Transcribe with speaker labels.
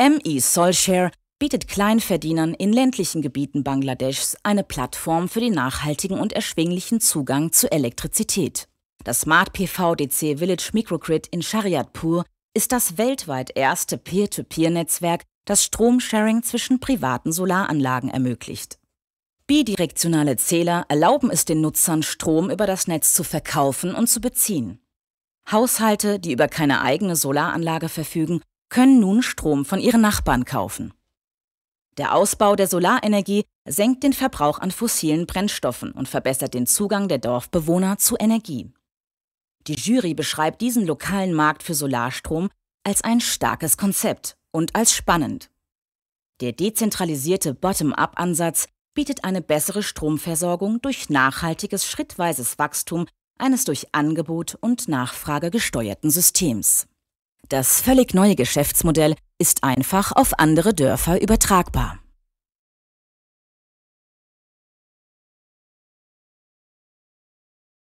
Speaker 1: ME Solshare bietet Kleinverdienern in ländlichen Gebieten Bangladeschs eine Plattform für den nachhaltigen und erschwinglichen Zugang zu Elektrizität. Das Smart PVDC Village Microgrid in Shariatpur ist das weltweit erste Peer-to-Peer-Netzwerk, das Stromsharing zwischen privaten Solaranlagen ermöglicht. Bidirektionale Zähler erlauben es den Nutzern, Strom über das Netz zu verkaufen und zu beziehen. Haushalte, die über keine eigene Solaranlage verfügen, können nun Strom von ihren Nachbarn kaufen. Der Ausbau der Solarenergie senkt den Verbrauch an fossilen Brennstoffen und verbessert den Zugang der Dorfbewohner zu Energie. Die Jury beschreibt diesen lokalen Markt für Solarstrom als ein starkes Konzept und als spannend. Der dezentralisierte Bottom-up-Ansatz bietet eine bessere Stromversorgung durch nachhaltiges schrittweises Wachstum eines durch Angebot und Nachfrage gesteuerten Systems. Das völlig neue Geschäftsmodell ist einfach auf andere Dörfer übertragbar.